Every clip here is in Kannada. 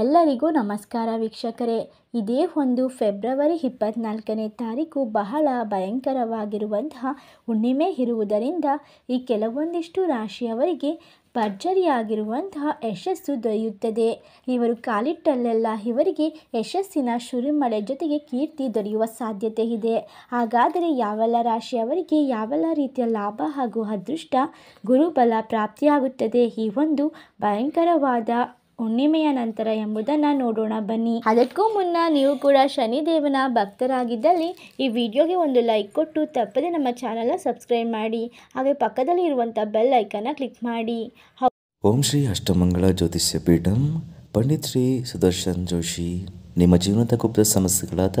ಎಲ್ಲರಿಗೂ ನಮಸ್ಕಾರ ವೀಕ್ಷಕರೇ ಇದೇ ಒಂದು ಫೆಬ್ರವರಿ ಇಪ್ಪತ್ನಾಲ್ಕನೇ ತಾರೀಕು ಬಹಳ ಭಯಂಕರವಾಗಿರುವಂತಹ ಹುಣ್ಣಿಮೆ ಇರುವುದರಿಂದ ಈ ಕೆಲವೊಂದಿಷ್ಟು ರಾಶಿಯವರಿಗೆ ಭರ್ಜರಿಯಾಗಿರುವಂತಹ ಯಶಸ್ಸು ದೊರೆಯುತ್ತದೆ ಇವರು ಕಾಲಿಟ್ಟಲ್ಲೆಲ್ಲ ಇವರಿಗೆ ಯಶಸ್ಸಿನ ಶುರುಮಳೆ ಜೊತೆಗೆ ಕೀರ್ತಿ ದೊರೆಯುವ ಸಾಧ್ಯತೆ ಇದೆ ಹಾಗಾದರೆ ಯಾವೆಲ್ಲ ರಾಶಿಯವರಿಗೆ ಯಾವೆಲ್ಲ ರೀತಿಯ ಲಾಭ ಹಾಗೂ ಅದೃಷ್ಟ ಗುರುಬಲ ಪ್ರಾಪ್ತಿಯಾಗುತ್ತದೆ ಈ ಒಂದು ಭಯಂಕರವಾದ ಹುಣ್ಣಿಮೆಯ ನಂತರ ಎಂಬುದನ್ನು ನೋಡೋಣ ಬನ್ನಿ ಅದಕ್ಕೂ ಮುನ್ನ ನೀವು ಕೂಡ ಶನಿದೇವನ ಭಕ್ತರಾಗಿದ್ದಲ್ಲಿ ಈ ವಿಡಿಯೋಗೆ ಒಂದು ಲೈಕ್ ಕೊಟ್ಟು ತಪ್ಪದೆ ನಮ್ಮ ಚಾನಲ್ನ ಸಬ್ಸ್ಕ್ರೈಬ್ ಮಾಡಿ ಹಾಗೆ ಪಕ್ಕದಲ್ಲಿ ಇರುವಂಥ ಬೆಲ್ ಐಕನ್ನ ಕ್ಲಿಕ್ ಮಾಡಿ ಓಂ ಶ್ರೀ ಅಷ್ಟಮಂಗಳ ಜ್ಯೋತಿಷ್ಯ ಪೀಠಂ ಪಂಡಿತ್ ಶ್ರೀ ಸುದರ್ಶನ್ ಜೋಶಿ ನಿಮ್ಮ ಜೀವನದ ಗುಪ್ತ ಸಮಸ್ಯೆಗಳಾದ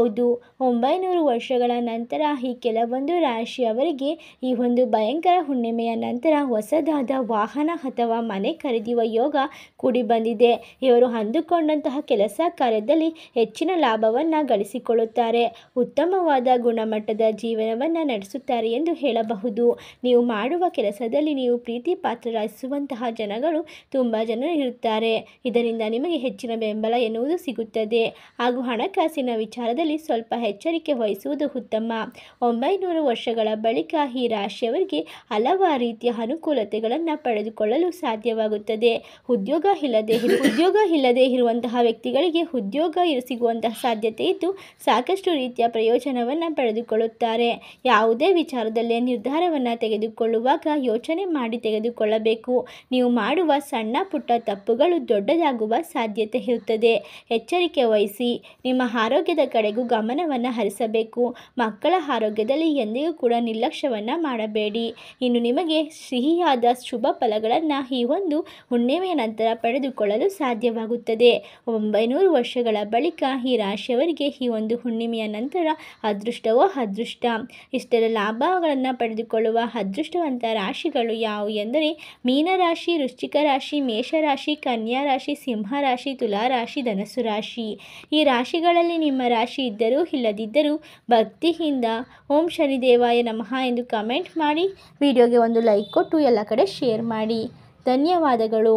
ಹೌದು ಒಂಬೈನೂರು ವರ್ಷಗಳ ನಂತರ ಈ ಕೆಲವೊಂದು ರಾಶಿಯವರಿಗೆ ಈ ಒಂದು ಭಯಂಕರ ಹುಣ್ಣಿಮೆಯ ನಂತರ ಹೊಸದಾದ ವಾಹನ ಅಥವಾ ಮನೆ ಖರೀದಿಯುವ ಯೋಗ ಕೂಡಿ ಬಂದಿದೆ ಇವರು ಅಂದುಕೊಂಡಂತಹ ಕೆಲಸ ಕಾರ್ಯದಲ್ಲಿ ಹೆಚ್ಚಿನ ಲಾಭವನ್ನು ಗಳಿಸಿಕೊಳ್ಳುತ್ತಾರೆ ಉತ್ತಮವಾದ ಗುಣಮಟ್ಟದ ಜೀವನವನ್ನು ನಡೆಸುತ್ತಾರೆ ಎಂದು ಹೇಳಬಹುದು ನೀವು ಮಾಡುವ ಕೆಲಸದಲ್ಲಿ ನೀವು ಪ್ರೀತಿ ಪಾತ್ರರಾಗಿಸುವಂತಹ ಜನಗಳು ತುಂಬ ಜನರು ಇರುತ್ತಾರೆ ಇದರಿಂದ ನಿಮಗೆ ಹೆಚ್ಚಿನ ಬೆಂಬಲ ಎನ್ನುವುದು ಸಿಗುತ್ತದೆ ಹಾಗೂ ಹಣಕಾಸಿನ ವಿಚಾರದಲ್ಲಿ ಸ್ವಲ್ಪ ಎಚ್ಚರಿಕೆ ವಹಿಸುವುದು ಉತ್ತಮ ಒಂಬೈನೂರು ವರ್ಷಗಳ ಬಳಿಕ ಈ ರಾಶಿಯವರಿಗೆ ಹಲವಾರು ರೀತಿಯ ಅನುಕೂಲತೆಗಳನ್ನು ಪಡೆದುಕೊಳ್ಳಲು ಸಾಧ್ಯವಾಗುತ್ತದೆ ಉದ್ಯೋಗ ಇಲ್ಲದೆ ಉದ್ಯೋಗ ಇಲ್ಲದೆ ಇರುವಂತಹ ವ್ಯಕ್ತಿಗಳಿಗೆ ಉದ್ಯೋಗ ಸಿಗುವಂತಹ ಸಾಧ್ಯತೆ ಇದ್ದು ಸಾಕಷ್ಟು ರೀತಿಯ ಪ್ರಯೋಜನವನ್ನು ಪಡೆದುಕೊಳ್ಳುತ್ತಾರೆ ಯಾವುದೇ ವಿಚಾರದಲ್ಲಿ ನಿರ್ಧಾರವನ್ನು ತೆಗೆದುಕೊಳ್ಳುವಾಗ ಯೋಚನೆ ಮಾಡಿ ತೆಗೆದುಕೊಳ್ಳಬೇಕು ನೀವು ಮಾಡುವ ಸಣ್ಣ ಪುಟ್ಟ ತಪ್ಪುಗಳು ದೊಡ್ಡದಾಗುವ ಸಾಧ್ಯತೆ ಇರುತ್ತದೆ ಎಚ್ಚರಿಕೆ ವಹಿಸಿ ನಿಮ್ಮ ಆರೋಗ್ಯದ ಕಡೆಗೆ ಗಮನವನ್ನು ಹರಿಸಬೇಕು ಮಕ್ಕಳ ಆರೋಗ್ಯದಲ್ಲಿ ಎಂದಿಗೂ ಕೂಡ ನಿರ್ಲಕ್ಷ್ಯವನ್ನು ಮಾಡಬೇಡಿ ಇನ್ನು ನಿಮಗೆ ಸಿಹಿಯಾದ ಶುಭ ಫಲಗಳನ್ನು ಈ ಒಂದು ಹುಣ್ಣಿಮೆಯ ನಂತರ ಪಡೆದುಕೊಳ್ಳಲು ಸಾಧ್ಯವಾಗುತ್ತದೆ ಒಂಬೈನೂರು ವರ್ಷಗಳ ಬಳಿಕ ಈ ರಾಶಿಯವರಿಗೆ ಈ ಒಂದು ಹುಣ್ಣಿಮೆಯ ನಂತರ ಅದೃಷ್ಟವೋ ಅದೃಷ್ಟ ಇಷ್ಟರ ಲಾಭಗಳನ್ನು ಪಡೆದುಕೊಳ್ಳುವ ಅದೃಷ್ಟವಂತ ರಾಶಿಗಳು ಯಾವುವು ಎಂದರೆ ಮೀನರಾಶಿ ವೃಶ್ಚಿಕ ರಾಶಿ ಮೇಷರಾಶಿ ಕನ್ಯಾ ರಾಶಿ ಸಿಂಹ ರಾಶಿ ತುಲಾ ರಾಶಿ ರಾಶಿ ಈ ರಾಶಿಗಳಲ್ಲಿ ನಿಮ್ಮ ರಾಶಿ ಇದ್ದರೂ ಇಲ್ಲದಿದ್ದರೂ ಭಕ್ತಿಯಿಂದ ಓಂ ಶನಿದೇವಾಯ ನಮಃ ಎಂದು ಕಮೆಂಟ್ ಮಾಡಿ ವಿಡಿಯೋಗೆ ಒಂದು ಲೈಕ್ ಕೊಟ್ಟು ಎಲ್ಲ ಕಡೆ ಶೇರ್ ಮಾಡಿ ಧನ್ಯವಾದಗಳು